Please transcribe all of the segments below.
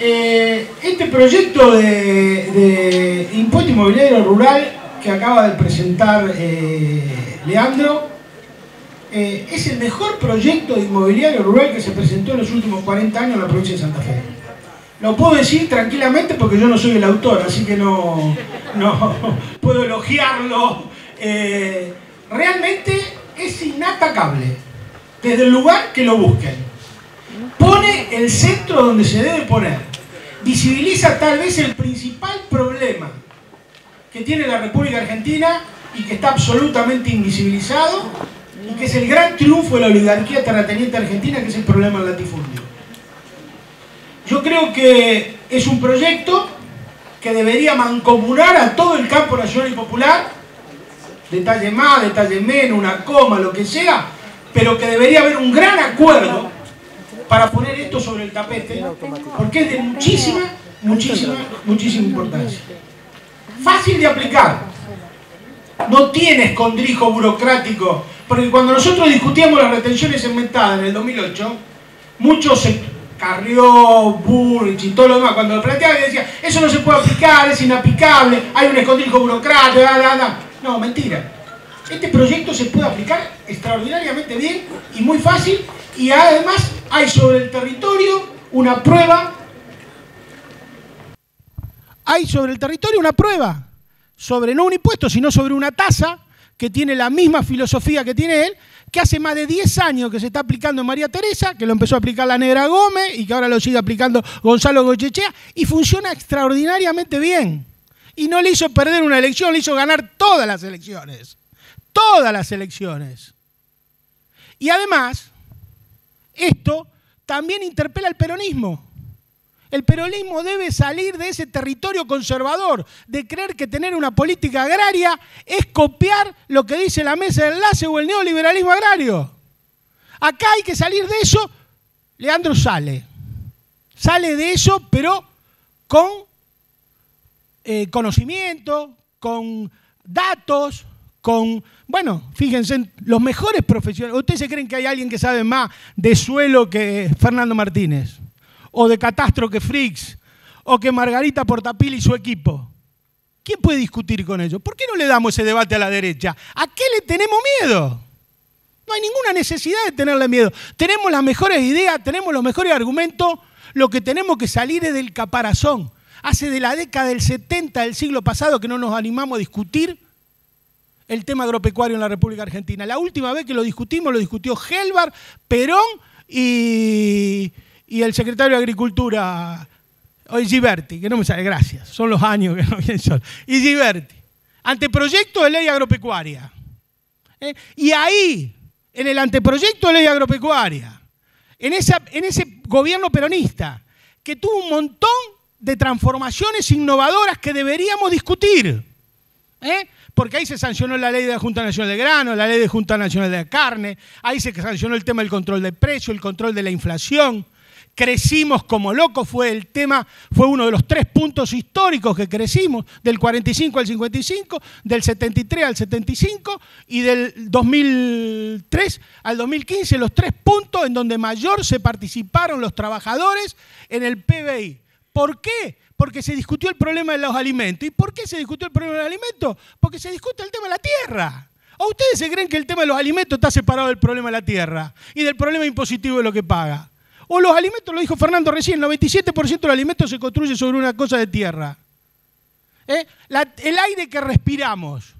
Eh, este proyecto de, impuesto inmobiliario rural que acaba de presentar eh, Leandro eh, es el mejor proyecto de inmobiliario rural que se presentó en los últimos 40 años en la provincia de Santa Fe. Lo puedo decir tranquilamente porque yo no soy el autor, así que no, no puedo elogiarlo. realmente es inatacable, desde el lugar que lo busquen. Pone el centro donde se debe poner visibiliza tal vez el principal problema que tiene la República Argentina y que está absolutamente invisibilizado y que es el gran triunfo de la oligarquía terrateniente argentina que es el problema latifundio. Yo creo que es un proyecto que debería mancomunar a todo el campo nacional y popular, detalle más, detalle menos, una coma, lo que sea, pero que debería haber un gran acuerdo para poner esto sobre el tapete, porque es de muchísima, muchísima, muchísima importancia. Fácil de aplicar. No tiene escondrijo burocrático, porque cuando nosotros discutíamos las retenciones inventadas en el 2008, muchos se Carrió, Burrich y todo lo demás, cuando lo planteaban decían, eso no se puede aplicar, es inaplicable, hay un escondrijo burocrático, da, da, da. No, mentira. Este proyecto se puede aplicar extraordinariamente bien y muy fácil y además hay sobre el territorio una prueba. Hay sobre el territorio una prueba, sobre no un impuesto, sino sobre una tasa que tiene la misma filosofía que tiene él, que hace más de 10 años que se está aplicando en María Teresa, que lo empezó a aplicar la Negra Gómez y que ahora lo sigue aplicando Gonzalo Gochechea, y funciona extraordinariamente bien. Y no le hizo perder una elección, le hizo ganar todas las elecciones. Todas las elecciones. Y además, esto también interpela al peronismo. El peronismo debe salir de ese territorio conservador, de creer que tener una política agraria es copiar lo que dice la mesa de enlace o el neoliberalismo agrario. Acá hay que salir de eso. Leandro sale. Sale de eso, pero con eh, conocimiento, con datos, con, bueno, fíjense, los mejores profesionales. ¿Ustedes creen que hay alguien que sabe más de suelo que Fernando Martínez? ¿O de catastro que Fricks? ¿O que Margarita Portapil y su equipo? ¿Quién puede discutir con ellos? ¿Por qué no le damos ese debate a la derecha? ¿A qué le tenemos miedo? No hay ninguna necesidad de tenerle miedo. Tenemos las mejores ideas, tenemos los mejores argumentos. Lo que tenemos que salir es del caparazón. Hace de la década del 70 del siglo pasado que no nos animamos a discutir el tema agropecuario en la República Argentina. La última vez que lo discutimos lo discutió Gelbar, Perón y, el secretario de Agricultura, hoy Giberti, que no me sale, gracias, son los años que no vienen Y Giberti, anteproyecto de ley agropecuaria. ¿Eh? Y ahí, en el anteproyecto de ley agropecuaria, en, en ese gobierno peronista, que tuvo un montón de transformaciones innovadoras que deberíamos discutir. ¿Eh? porque ahí se sancionó la ley de la Junta Nacional de Grano, la ley de Junta Nacional de Carne, ahí se sancionó el tema del control de precio, el control de la inflación. Crecimos como locos, fue el tema, fue uno de los tres puntos históricos que crecimos, del 45 al 55, del 73 al 75 y del 2003 al 2015, los tres puntos en donde mayor se participaron los trabajadores en el PBI. ¿Por qué? Porque se discutió el problema de los alimentos. ¿Y por qué se discutió el problema de los alimentos? Porque se discute el tema de la tierra. ¿O ustedes se creen que el tema de los alimentos está separado del problema de la tierra y del problema impositivo de lo que paga? O los alimentos, lo dijo Fernando recién, el 97% de los alimentos se construye sobre una cosa de tierra. ¿Eh? el aire que respiramos,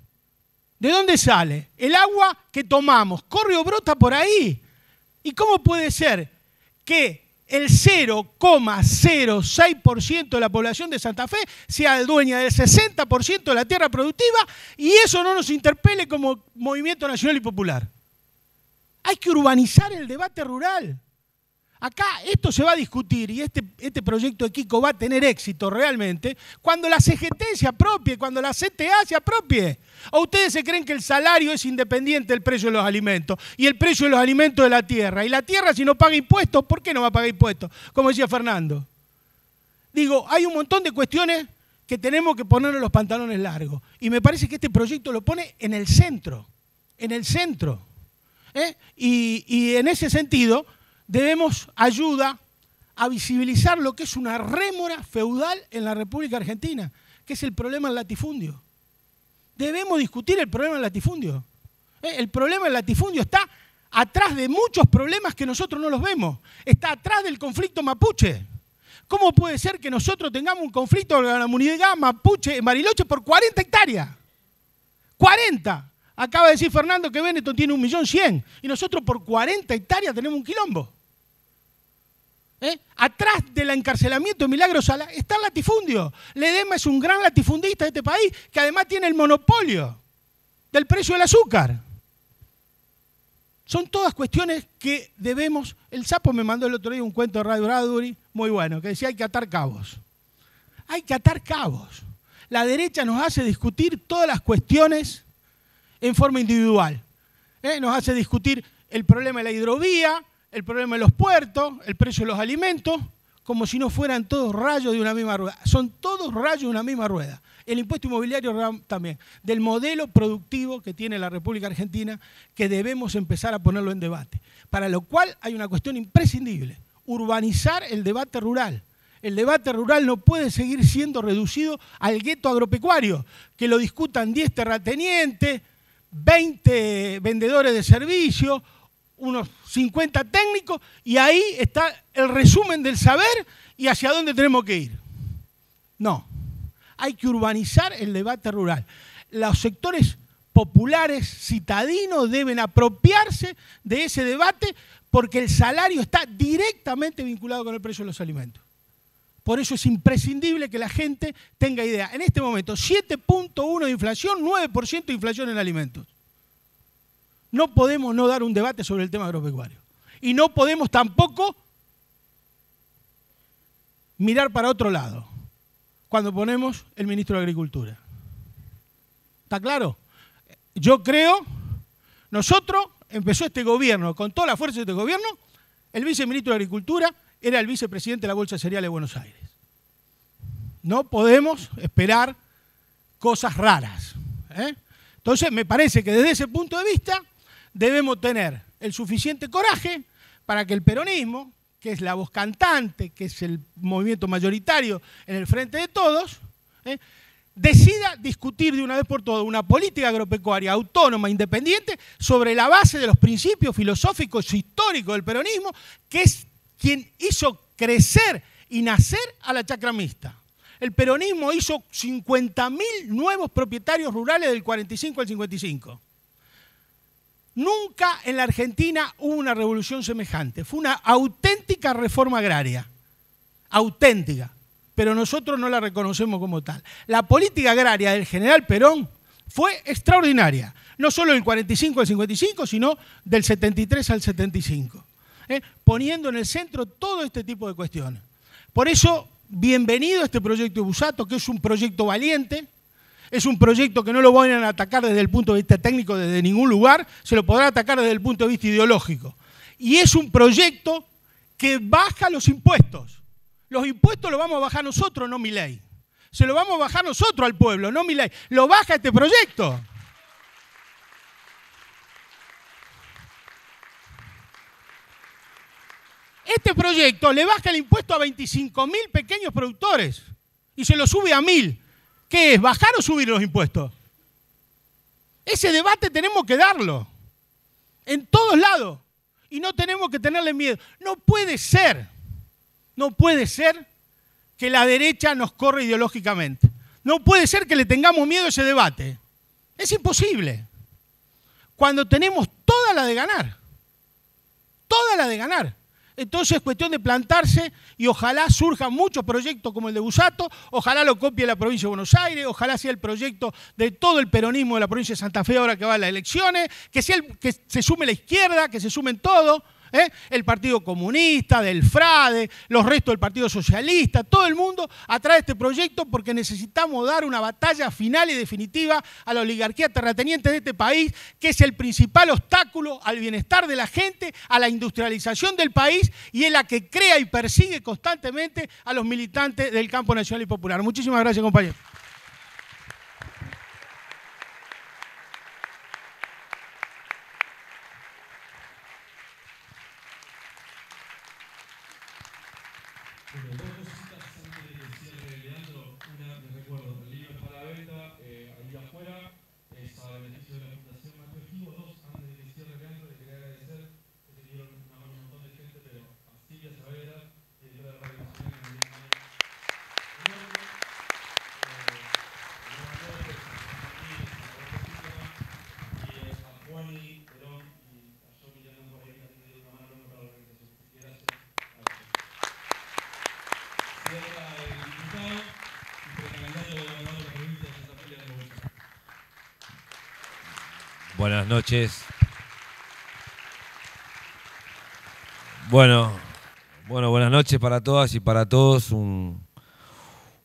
¿de dónde sale? El agua que tomamos, corre o brota por ahí. ¿Y cómo puede ser que el 0,06% de la población de Santa Fe sea dueña del 60% de la tierra productiva y eso no nos interpele como movimiento nacional y popular. Hay que urbanizar el debate rural. Acá esto se va a discutir y este, este, proyecto de Kiko va a tener éxito realmente cuando la CGT se apropie, cuando la CTA se apropie. ¿O ustedes se creen que el salario es independiente del precio de los alimentos y el precio de los alimentos de la tierra? Y la tierra si no paga impuestos, ¿por qué no va a pagar impuestos? Como decía Fernando. Digo, hay un montón de cuestiones que tenemos que poner los pantalones largos. Y me parece que este proyecto lo pone en el centro, en el centro. ¿eh? y en ese sentido debemos ayuda a visibilizar lo que es una rémora feudal en la República Argentina, que es el problema del latifundio. Debemos discutir el problema del latifundio. Eh, el problema del latifundio está atrás de muchos problemas que nosotros no los vemos. Está atrás del conflicto mapuche. ¿Cómo puede ser que nosotros tengamos un conflicto con la comunidad mapuche en Mariloche por 40 hectáreas? 40. Acaba de decir Fernando que Benetton tiene un millón cien y nosotros por 40 hectáreas tenemos un quilombo. ¿Eh? Atrás del encarcelamiento de Milagros está el latifundio. Ledema es un gran latifundista de este país que además tiene el monopolio del precio del azúcar. Son todas cuestiones que debemos. El sapo me mandó el otro día un cuento de Radio Raduri muy bueno, que decía hay que atar cabos. Hay que atar cabos. La derecha nos hace discutir todas las cuestiones en forma individual. ¿eh? Nos hace discutir el problema de la hidrovía, el problema de los puertos, el precio de los alimentos, como si no fueran todos rayos de una misma rueda. Son todos rayos de una misma rueda. El impuesto inmobiliario también, del modelo productivo que tiene la República Argentina, que debemos empezar a ponerlo en debate. Para lo cual hay una cuestión imprescindible, urbanizar el debate rural. El debate rural no puede seguir siendo reducido al gueto agropecuario, que lo discutan 10 terratenientes, 20 vendedores de servicios, unos 50 técnicos y ahí está el resumen del saber y hacia dónde tenemos que ir. No, hay que urbanizar el debate rural. Los sectores populares, citadinos, deben apropiarse de ese debate porque el salario está directamente vinculado con el precio de los alimentos. Por eso es imprescindible que la gente tenga idea. En este momento, 7.1 de inflación, 9% de inflación en alimentos no podemos no dar un debate sobre el tema agropecuario. Y no podemos tampoco mirar para otro lado cuando ponemos el ministro de Agricultura. ¿Está claro? Yo creo, nosotros empezó este gobierno, con toda la fuerza de este gobierno, el viceministro de Agricultura era el vicepresidente de la Bolsa de Cereales de Buenos Aires. No podemos esperar cosas raras. ¿eh? Entonces, me parece que desde ese punto de vista, debemos tener el suficiente coraje para que el peronismo, que es la voz cantante, que es el movimiento mayoritario en el frente de todos, ¿eh? decida discutir de una vez por todas una política agropecuaria autónoma, independiente, sobre la base de los principios filosóficos e históricos del peronismo, que es quien hizo crecer y nacer a la chacramista. El peronismo hizo 50.000 nuevos propietarios rurales del 45 al 55. Nunca en la Argentina hubo una revolución semejante. Fue una auténtica reforma agraria. Auténtica. Pero nosotros no la reconocemos como tal. La política agraria del general Perón fue extraordinaria. No solo del 45 al 55, sino del 73 al 75. ¿Eh? Poniendo en el centro todo este tipo de cuestiones. Por eso, bienvenido a este proyecto de Busato, que es un proyecto valiente, es un proyecto que no lo van a atacar desde el punto de vista técnico desde ningún lugar, se lo podrá atacar desde el punto de vista ideológico. Y es un proyecto que baja los impuestos. Los impuestos los vamos a bajar nosotros, no mi ley. Se lo vamos a bajar nosotros al pueblo, no mi ley. Lo baja este proyecto. Este proyecto le baja el impuesto a 25 mil pequeños productores y se lo sube a mil. ¿Qué es? ¿Bajar o subir los impuestos? Ese debate tenemos que darlo. En todos lados. Y no tenemos que tenerle miedo. No puede ser. No puede ser que la derecha nos corra ideológicamente. No puede ser que le tengamos miedo a ese debate. Es imposible. Cuando tenemos toda la de ganar. Toda la de ganar. Entonces es cuestión de plantarse y ojalá surjan muchos proyectos como el de Busato, ojalá lo copie la provincia de Buenos Aires, ojalá sea el proyecto de todo el peronismo de la provincia de Santa Fe ahora que va las elecciones, que, el, que se sume la izquierda, que se sumen todo. ¿eh? el Partido Comunista, del FRADE, los restos del Partido Socialista, todo el mundo atrae este proyecto porque necesitamos dar una batalla final y definitiva a la oligarquía terrateniente de este país, que es el principal obstáculo al bienestar de la gente, a la industrialización del país y es la que crea y persigue constantemente a los militantes del campo nacional y popular. Muchísimas gracias, compañero. Buenas noches. Bueno, bueno, buenas noches para todas y para todos. Un,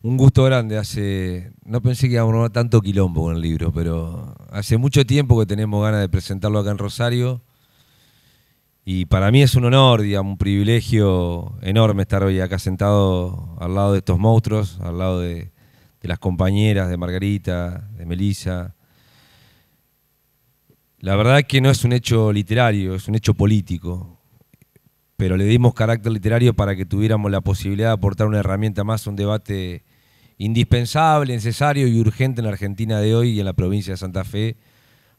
gusto grande. Hace, no pensé que íbamos a tanto quilombo con el libro, pero hace mucho tiempo que tenemos ganas de presentarlo acá en Rosario. Y para mí es un honor, digamos, un privilegio enorme estar hoy acá sentado al lado de estos monstruos, al lado de, de las compañeras de Margarita, de Melissa, la verdad es que no es un hecho literario, es un hecho político, pero le dimos carácter literario para que tuviéramos la posibilidad de aportar una herramienta más a un debate indispensable, necesario y urgente en la Argentina de hoy y en la provincia de Santa Fe,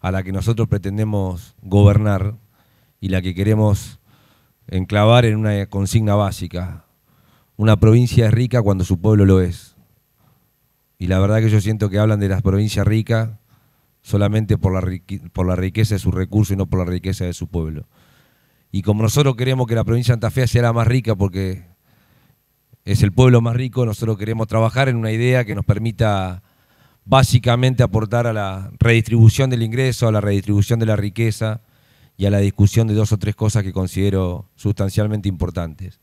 a la que nosotros pretendemos gobernar y la que queremos enclavar en una consigna básica. Una provincia es rica cuando su pueblo lo es. Y la verdad que yo siento que hablan de las provincias ricas solamente por la, por la riqueza de sus recursos y no por la riqueza de su pueblo. Y como nosotros queremos que la provincia de Santa Fe sea la más rica porque es el pueblo más rico, nosotros queremos trabajar en una idea que nos permita básicamente aportar a la redistribución del ingreso, a la redistribución de la riqueza y a la discusión de dos o tres cosas que considero sustancialmente importantes.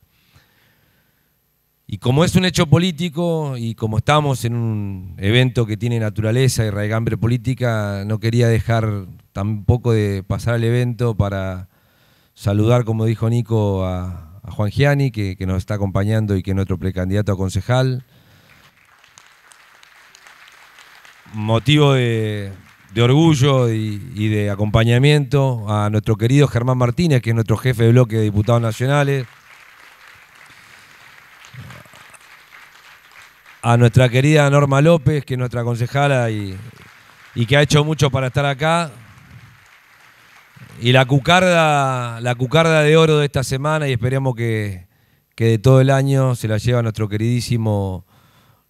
Y como es un hecho político y como estamos en un evento que tiene naturaleza y raigambre política, no quería dejar tampoco de pasar al evento para saludar, como dijo Nico, a, Juan Gianni, que, nos está acompañando y que es nuestro precandidato a concejal. Motivo de, orgullo y, de acompañamiento a nuestro querido Germán Martínez, que es nuestro jefe de bloque de diputados nacionales. a nuestra querida Norma López, que es nuestra concejala y, y que ha hecho mucho para estar acá. Y la cucarda, la de oro de esta semana y esperemos que, que de todo el año se la lleva nuestro queridísimo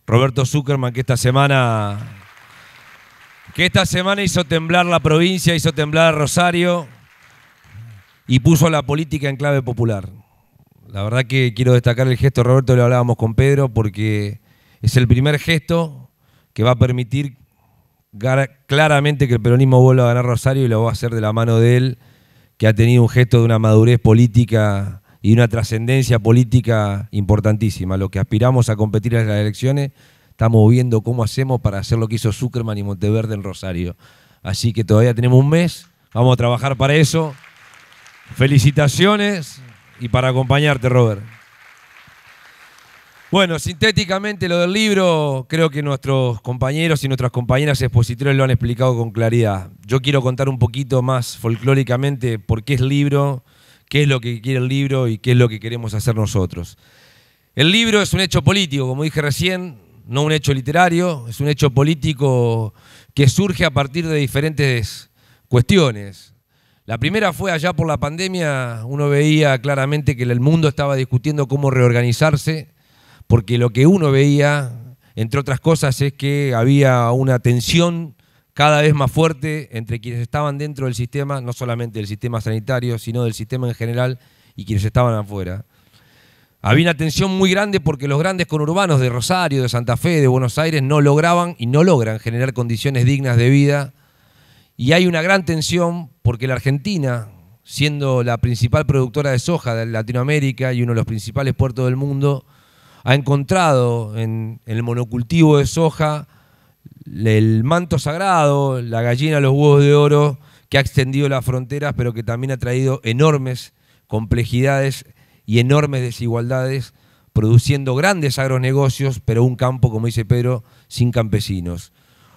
Roberto Zuckerman, que esta semana que esta semana hizo temblar la provincia, hizo temblar a Rosario y puso la política en clave popular. La verdad que quiero destacar el gesto, Roberto, lo hablábamos con Pedro, porque es el primer gesto que va a permitir claramente que el peronismo vuelva a ganar Rosario y lo va a hacer de la mano de él, que ha tenido un gesto de una madurez política y una trascendencia política importantísima. Lo que aspiramos a competir en las elecciones, estamos viendo cómo hacemos para hacer lo que hizo Zuckerman y Monteverde en Rosario. Así que todavía tenemos un mes, vamos a trabajar para eso. Felicitaciones y para acompañarte, Robert. Bueno, sintéticamente lo del libro, creo que nuestros compañeros y nuestras compañeras expositores lo han explicado con claridad. Yo quiero contar un poquito más folclóricamente por qué es libro, qué es lo que quiere el libro y qué es lo que queremos hacer nosotros. El libro es un hecho político, como dije recién, no un hecho literario, es un hecho político que surge a partir de diferentes cuestiones. La primera fue allá por la pandemia, uno veía claramente que el mundo estaba discutiendo cómo reorganizarse porque lo que uno veía, entre otras cosas, es que había una tensión cada vez más fuerte entre quienes estaban dentro del sistema, no solamente del sistema sanitario, sino del sistema en general, y quienes estaban afuera. Había una tensión muy grande porque los grandes conurbanos de Rosario, de Santa Fe, de Buenos Aires no lograban y no logran generar condiciones dignas de vida. Y hay una gran tensión porque la Argentina, siendo la principal productora de soja de Latinoamérica y uno de los principales puertos del mundo, ha encontrado en, el monocultivo de soja el manto sagrado, la gallina, los huevos de oro, que ha extendido las fronteras, pero que también ha traído enormes complejidades y enormes desigualdades, produciendo grandes agronegocios, pero un campo, como dice Pedro, sin campesinos.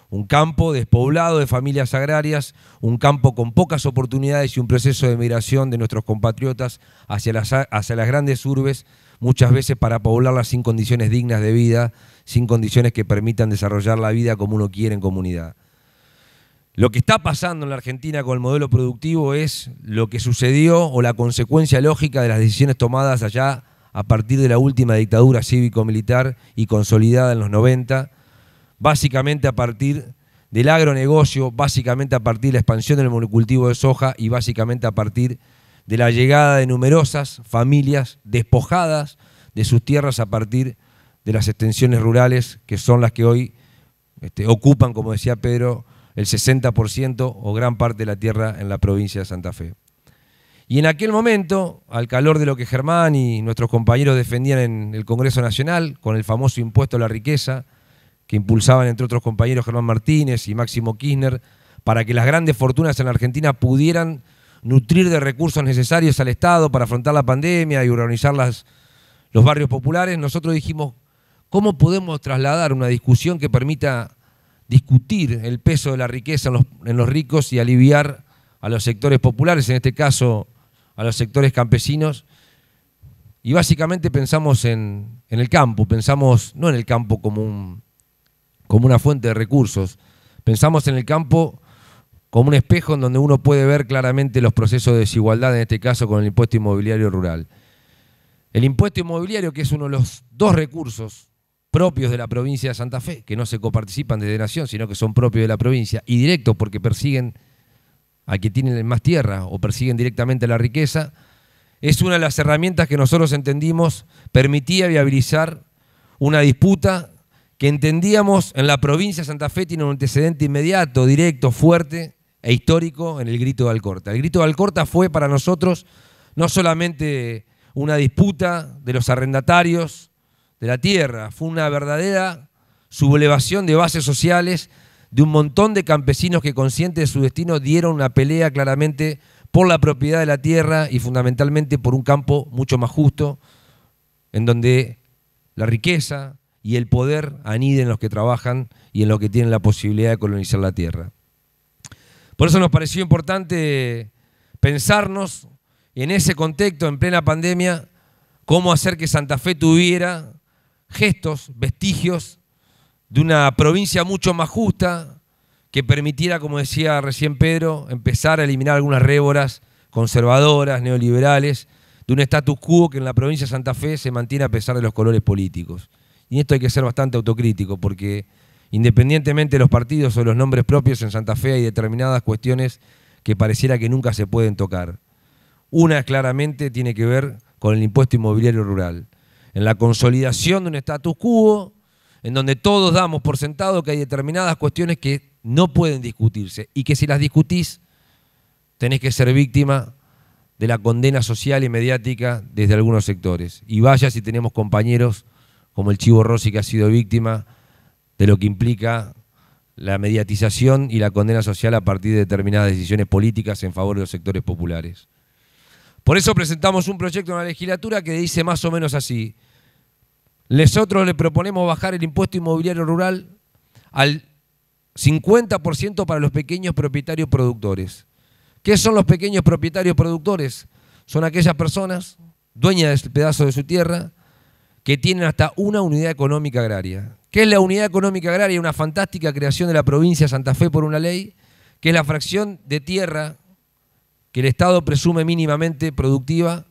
Un campo despoblado de familias agrarias, un campo con pocas oportunidades y un proceso de migración de nuestros compatriotas hacia las grandes urbes muchas veces para poblarlas sin condiciones dignas de vida, sin condiciones que permitan desarrollar la vida como uno quiere en comunidad. Lo que está pasando en la Argentina con el modelo productivo es lo que sucedió o la consecuencia lógica de las decisiones tomadas allá a partir de la última dictadura cívico-militar y consolidada en los 90, básicamente a partir del agronegocio, básicamente a partir de la expansión del monocultivo de soja y básicamente a partir de la llegada de numerosas familias despojadas de sus tierras a partir de las extensiones rurales, que son las que hoy este, ocupan, como decía Pedro, el 60% o gran parte de la tierra en la provincia de Santa Fe. Y en aquel momento, al calor de lo que Germán y nuestros compañeros defendían en el Congreso Nacional, con el famoso impuesto a la riqueza, que impulsaban entre otros compañeros Germán Martínez y Máximo Kirchner, para que las grandes fortunas en la Argentina pudieran nutrir de recursos necesarios al Estado para afrontar la pandemia y urbanizar los barrios populares, nosotros dijimos, ¿cómo podemos trasladar una discusión que permita discutir el peso de la riqueza en los, ricos y aliviar a los sectores populares, en este caso a los sectores campesinos? Y básicamente pensamos en, el campo, pensamos no en el campo como, como una fuente de recursos, pensamos en el campo como un espejo en donde uno puede ver claramente los procesos de desigualdad, en este caso con el impuesto inmobiliario rural. El impuesto inmobiliario, que es uno de los dos recursos propios de la provincia de Santa Fe, que no se coparticipan desde Nación, sino que son propios de la provincia y directos porque persiguen a quienes tienen más tierra o persiguen directamente la riqueza, es una de las herramientas que nosotros entendimos permitía viabilizar una disputa que entendíamos en la provincia de Santa Fe tiene un antecedente inmediato, directo, fuerte, e histórico en el grito de Alcorta. El grito de Alcorta fue para nosotros no solamente una disputa de los arrendatarios de la tierra, fue una verdadera sublevación de bases sociales de un montón de campesinos que conscientes de su destino dieron una pelea claramente por la propiedad de la tierra y fundamentalmente por un campo mucho más justo, en donde la riqueza y el poder aniden los que trabajan y en los que tienen la posibilidad de colonizar la tierra. Por eso nos pareció importante pensarnos en ese contexto, en plena pandemia, cómo hacer que Santa Fe tuviera gestos, vestigios de una provincia mucho más justa que permitiera, como decía recién Pedro, empezar a eliminar algunas réboras conservadoras, neoliberales, de un status quo que en la provincia de Santa Fe se mantiene a pesar de los colores políticos. Y esto hay que ser bastante autocrítico porque independientemente de los partidos o los nombres propios en Santa Fe hay determinadas cuestiones que pareciera que nunca se pueden tocar. Una claramente tiene que ver con el impuesto inmobiliario rural, en la consolidación de un status quo en donde todos damos por sentado que hay determinadas cuestiones que no pueden discutirse y que si las discutís tenés que ser víctima de la condena social y mediática desde algunos sectores. Y vaya si tenemos compañeros como el Chivo Rossi que ha sido víctima de lo que implica la mediatización y la condena social a partir de determinadas decisiones políticas en favor de los sectores populares. Por eso presentamos un proyecto en la legislatura que dice más o menos así. Nosotros le proponemos bajar el impuesto inmobiliario rural al 50% para los pequeños propietarios productores. ¿Qué son los pequeños propietarios productores? Son aquellas personas dueñas del pedazo de su tierra que tienen hasta una unidad económica agraria. ¿Qué es la unidad económica agraria? Una fantástica creación de la provincia de Santa Fe por una ley, que es la fracción de tierra que el Estado presume mínimamente productiva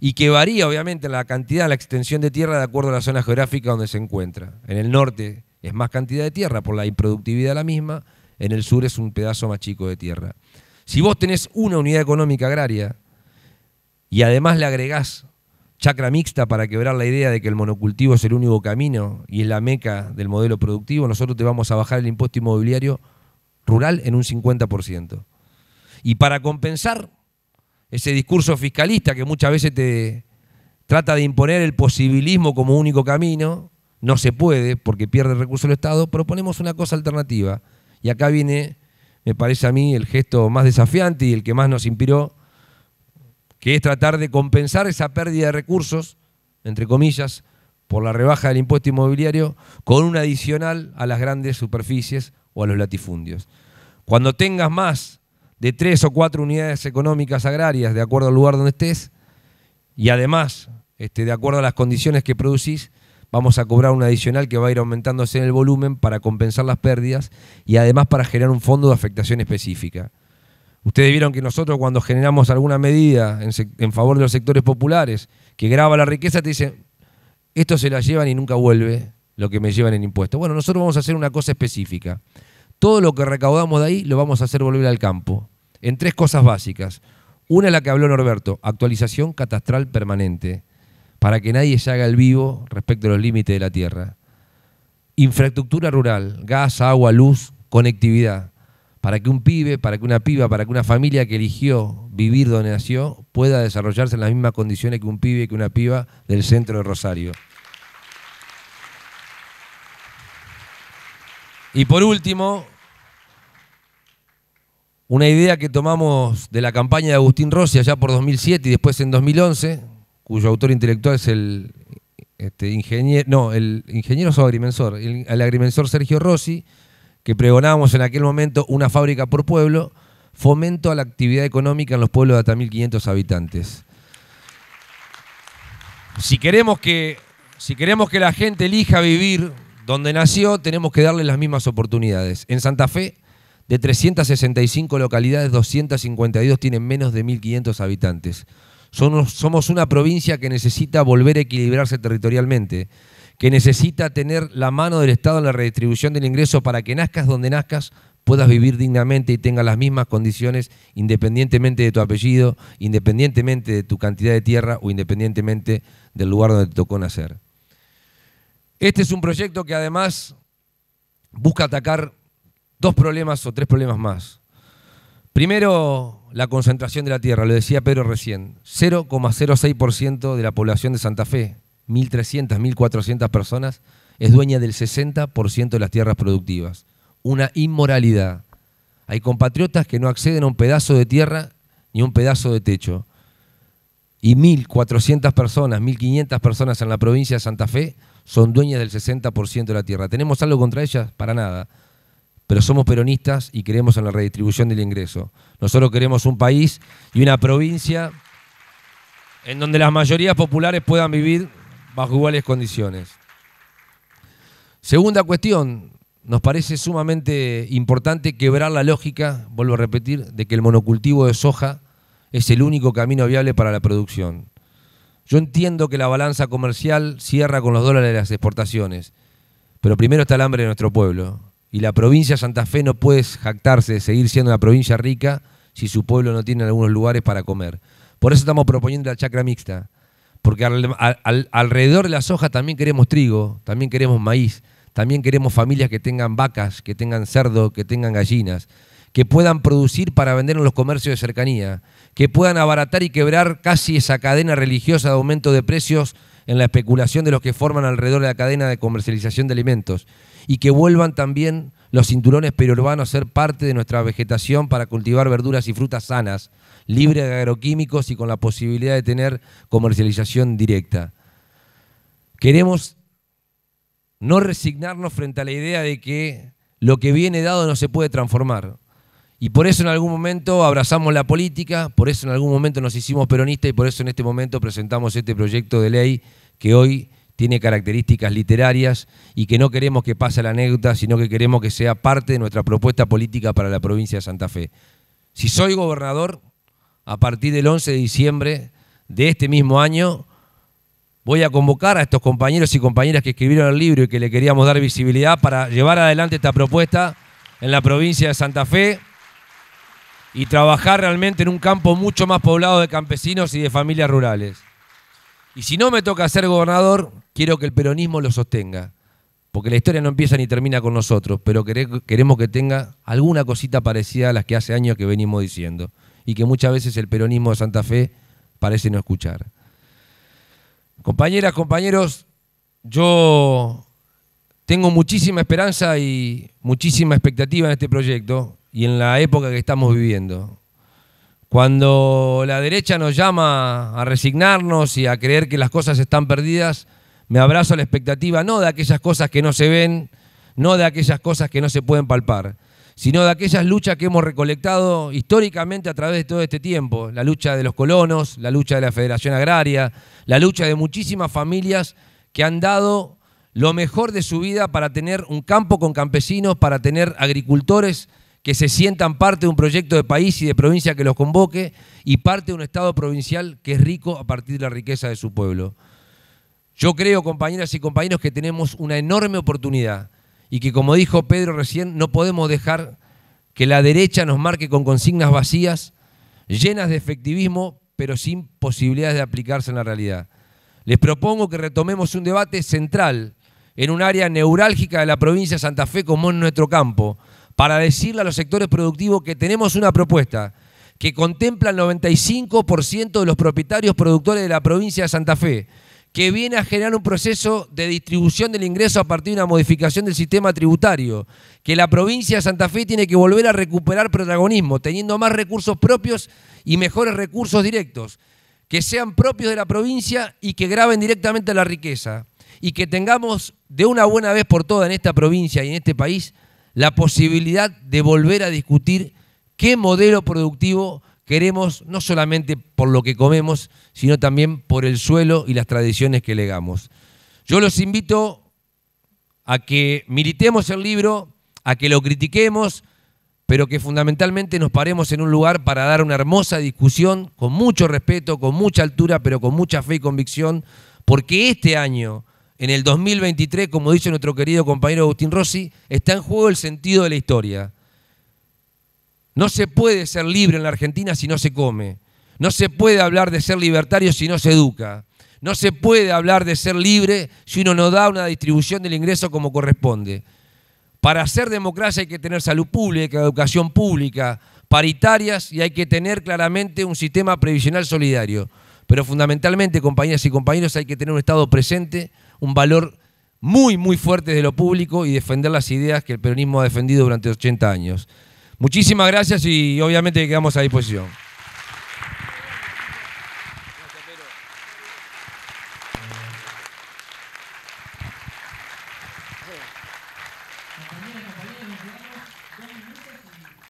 y que varía obviamente la cantidad, la extensión de tierra de acuerdo a la zona geográfica donde se encuentra. En el norte es más cantidad de tierra por la improductividad de la misma, en el sur es un pedazo más chico de tierra. Si vos tenés una unidad económica agraria y además le agregás chacra mixta para quebrar la idea de que el monocultivo es el único camino y es la meca del modelo productivo, nosotros te vamos a bajar el impuesto inmobiliario rural en un 50%. Y para compensar ese discurso fiscalista que muchas veces te trata de imponer el posibilismo como único camino, no se puede porque pierde recursos del Estado, proponemos una cosa alternativa. Y acá viene, me parece a mí, el gesto más desafiante y el que más nos inspiró, que es tratar de compensar esa pérdida de recursos, entre comillas, por la rebaja del impuesto inmobiliario, con un adicional a las grandes superficies o a los latifundios. Cuando tengas más de tres o cuatro unidades económicas agrarias, de acuerdo al lugar donde estés, y además, este, de acuerdo a las condiciones que producís, vamos a cobrar un adicional que va a ir aumentándose en el volumen para compensar las pérdidas y además para generar un fondo de afectación específica. Ustedes vieron que nosotros cuando generamos alguna medida en, favor de los sectores populares que graba la riqueza, te dicen, esto se la llevan y nunca vuelve lo que me llevan en impuestos. Bueno, nosotros vamos a hacer una cosa específica. Todo lo que recaudamos de ahí lo vamos a hacer volver al campo, en tres cosas básicas. Una es la que habló Norberto, actualización catastral permanente, para que nadie se haga el vivo respecto a los límites de la tierra. Infraestructura rural, gas, agua, luz, conectividad para que un pibe, para que una piba, para que una familia que eligió vivir donde nació pueda desarrollarse en las mismas condiciones que un pibe, que una piba del centro de Rosario. Y por último, una idea que tomamos de la campaña de Agustín Rossi allá por 2007 y después en 2011, cuyo autor intelectual es el este, ingeniero, no, el ingeniero agrimensor, el agrimensor Sergio Rossi, que pregonábamos en aquel momento una fábrica por pueblo, fomento a la actividad económica en los pueblos de hasta 1.500 habitantes. Si queremos, que, si queremos que la gente elija vivir donde nació, tenemos que darle las mismas oportunidades. En Santa Fe, de 365 localidades, 252 tienen menos de 1.500 habitantes. somos una provincia que necesita volver a equilibrarse territorialmente que necesita tener la mano del Estado en la redistribución del ingreso para que nazcas donde nazcas, puedas vivir dignamente y tengas las mismas condiciones independientemente de tu apellido, independientemente de tu cantidad de tierra o independientemente del lugar donde te tocó nacer. Este es un proyecto que además busca atacar dos problemas o tres problemas más. Primero, la concentración de la tierra, lo decía Pedro recién, 0,06% de la población de Santa Fe, 1.300, 1.400 personas, es dueña del 60% de las tierras productivas. Una inmoralidad. Hay compatriotas que no acceden a un pedazo de tierra ni a un pedazo de techo. Y 1.400 personas, 1.500 personas en la provincia de Santa Fe son dueñas del 60% de la tierra. ¿Tenemos algo contra ellas? Para nada. Pero somos peronistas y creemos en la redistribución del ingreso. Nosotros queremos un país y una provincia en donde las mayorías populares puedan vivir bajo iguales condiciones. Segunda cuestión, nos parece sumamente importante quebrar la lógica, vuelvo a repetir, de que el monocultivo de soja es el único camino viable para la producción. Yo entiendo que la balanza comercial cierra con los dólares de las exportaciones, pero primero está el hambre de nuestro pueblo. Y la provincia de Santa Fe no puede jactarse de seguir siendo una provincia rica si su pueblo no tiene algunos lugares para comer. Por eso estamos proponiendo la chacra mixta, porque alrededor de la soja también queremos trigo, también queremos maíz, también queremos familias que tengan vacas, que tengan cerdo, que tengan gallinas, que puedan producir para vender en los comercios de cercanía, que puedan abaratar y quebrar casi esa cadena religiosa de aumento de precios en la especulación de los que forman alrededor de la cadena de comercialización de alimentos y que vuelvan también los cinturones periurbanos a ser parte de nuestra vegetación para cultivar verduras y frutas sanas libre de agroquímicos y con la posibilidad de tener comercialización directa. Queremos no resignarnos frente a la idea de que lo que viene dado no se puede transformar. Y por eso en algún momento abrazamos la política, por eso en algún momento nos hicimos peronistas y por eso en este momento presentamos este proyecto de ley que hoy tiene características literarias y que no queremos que pase la anécdota, sino que queremos que sea parte de nuestra propuesta política para la provincia de Santa Fe. Si soy gobernador, a partir del 11 de diciembre de este mismo año, voy a convocar a estos compañeros y compañeras que escribieron el libro y que le queríamos dar visibilidad para llevar adelante esta propuesta en la provincia de Santa Fe y trabajar realmente en un campo mucho más poblado de campesinos y de familias rurales. Y si no me toca ser gobernador, quiero que el peronismo lo sostenga, porque la historia no empieza ni termina con nosotros, pero queremos que tenga alguna cosita parecida a las que hace años que venimos diciendo y que muchas veces el peronismo de Santa Fe parece no escuchar. Compañeras, compañeros, yo tengo muchísima esperanza y muchísima expectativa en este proyecto y en la época que estamos viviendo. Cuando la derecha nos llama a resignarnos y a creer que las cosas están perdidas, me abrazo a la expectativa no de aquellas cosas que no se ven, no de aquellas cosas que no se pueden palpar, sino de aquellas luchas que hemos recolectado históricamente a través de todo este tiempo, la lucha de los colonos, la lucha de la Federación Agraria, la lucha de muchísimas familias que han dado lo mejor de su vida para tener un campo con campesinos, para tener agricultores que se sientan parte de un proyecto de país y de provincia que los convoque y parte de un Estado provincial que es rico a partir de la riqueza de su pueblo. Yo creo, compañeras y compañeros, que tenemos una enorme oportunidad y que como dijo Pedro recién, no podemos dejar que la derecha nos marque con consignas vacías, llenas de efectivismo, pero sin posibilidades de aplicarse en la realidad. Les propongo que retomemos un debate central en un área neurálgica de la provincia de Santa Fe como en nuestro campo, para decirle a los sectores productivos que tenemos una propuesta que contempla el 95% de los propietarios productores de la provincia de Santa Fe, que viene a generar un proceso de distribución del ingreso a partir de una modificación del sistema tributario, que la provincia de Santa Fe tiene que volver a recuperar protagonismo, teniendo más recursos propios y mejores recursos directos, que sean propios de la provincia y que graben directamente la riqueza, y que tengamos de una buena vez por todas en esta provincia y en este país la posibilidad de volver a discutir qué modelo productivo queremos no solamente por lo que comemos, sino también por el suelo y las tradiciones que legamos. Yo los invito a que militemos el libro, a que lo critiquemos, pero que fundamentalmente nos paremos en un lugar para dar una hermosa discusión, con mucho respeto, con mucha altura, pero con mucha fe y convicción, porque este año, en el 2023, como dice nuestro querido compañero Agustín Rossi, está en juego el sentido de la historia. No se puede ser libre en la Argentina si no se come. No se puede hablar de ser libertario si no se educa. No se puede hablar de ser libre si uno no da una distribución del ingreso como corresponde. Para hacer democracia hay que tener salud pública, educación pública, paritarias y hay que tener claramente un sistema previsional solidario. Pero fundamentalmente, compañeras y compañeros, hay que tener un Estado presente, un valor muy, muy fuerte de lo público y defender las ideas que el peronismo ha defendido durante 80 años. Muchísimas gracias y obviamente quedamos a disposición.